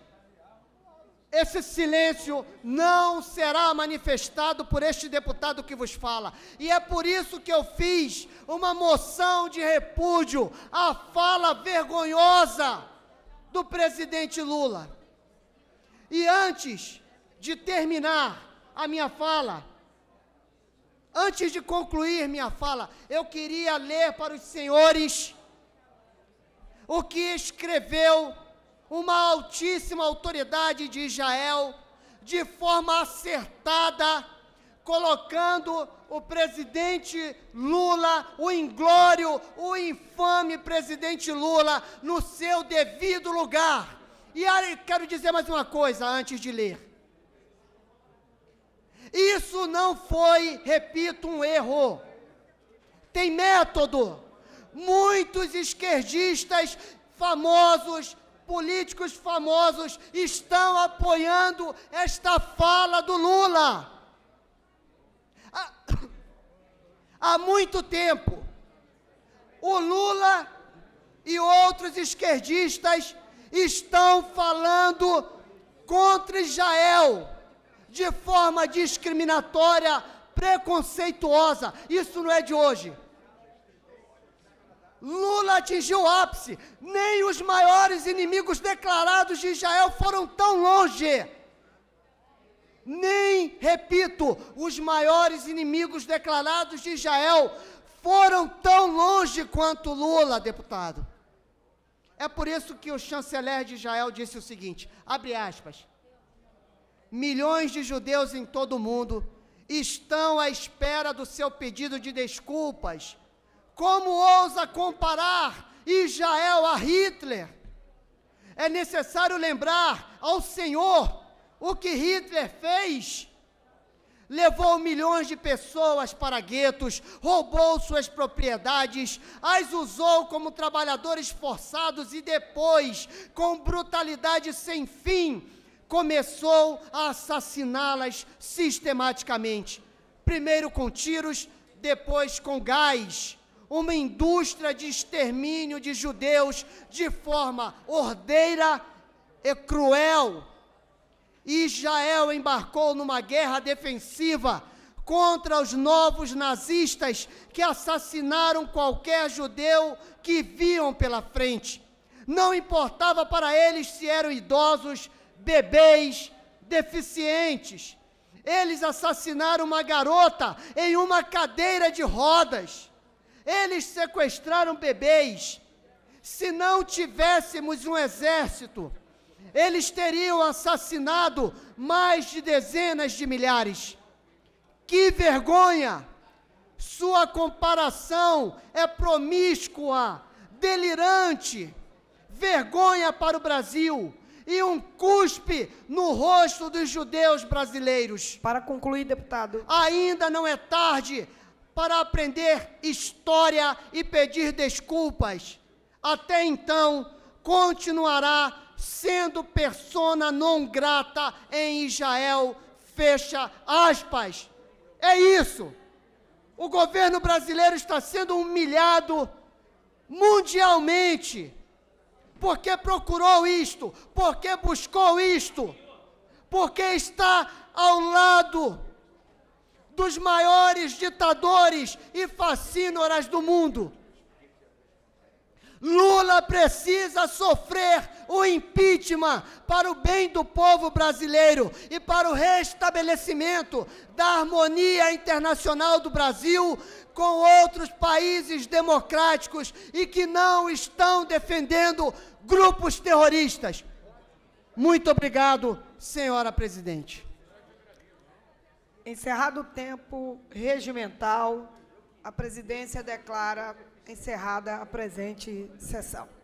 esse silêncio não será manifestado por este deputado que vos fala. E é por isso que eu fiz uma moção de repúdio à fala vergonhosa do presidente Lula. E antes de terminar a minha fala, antes de concluir minha fala, eu queria ler para os senhores o que escreveu uma altíssima autoridade de Israel, de forma acertada, colocando o presidente Lula, o inglório, o infame presidente Lula, no seu devido lugar. E aí, quero dizer mais uma coisa antes de ler. Isso não foi, repito, um erro. Tem método. Muitos esquerdistas famosos políticos famosos estão apoiando esta fala do Lula. Há, há muito tempo, o Lula e outros esquerdistas estão falando contra Israel de forma discriminatória, preconceituosa. Isso não é de hoje. Lula atingiu o ápice. Nem os maiores inimigos declarados de Israel foram tão longe. Nem, repito, os maiores inimigos declarados de Israel foram tão longe quanto Lula, deputado. É por isso que o chanceler de Israel disse o seguinte: abre aspas. Milhões de judeus em todo o mundo estão à espera do seu pedido de desculpas como ousa comparar Israel a Hitler? É necessário lembrar ao Senhor o que Hitler fez. Levou milhões de pessoas para guetos, roubou suas propriedades, as usou como trabalhadores forçados e depois, com brutalidade sem fim, começou a assassiná-las sistematicamente. Primeiro com tiros, depois com gás uma indústria de extermínio de judeus de forma ordeira e cruel. Israel embarcou numa guerra defensiva contra os novos nazistas que assassinaram qualquer judeu que viam pela frente. Não importava para eles se eram idosos, bebês, deficientes. Eles assassinaram uma garota em uma cadeira de rodas. Eles sequestraram bebês. Se não tivéssemos um exército, eles teriam assassinado mais de dezenas de milhares. Que vergonha! Sua comparação é promíscua, delirante, vergonha para o Brasil e um cuspe no rosto dos judeus brasileiros. Para concluir, deputado. Ainda não é tarde para aprender história e pedir desculpas. Até então, continuará sendo persona não grata em Israel. Fecha aspas. É isso. O governo brasileiro está sendo humilhado mundialmente. Porque procurou isto, porque buscou isto, porque está ao lado dos maiores ditadores e fascínoras do mundo. Lula precisa sofrer o impeachment para o bem do povo brasileiro e para o restabelecimento da harmonia internacional do Brasil com outros países democráticos e que não estão defendendo grupos terroristas. Muito obrigado, senhora presidente. Encerrado o tempo regimental, a presidência declara encerrada a presente sessão.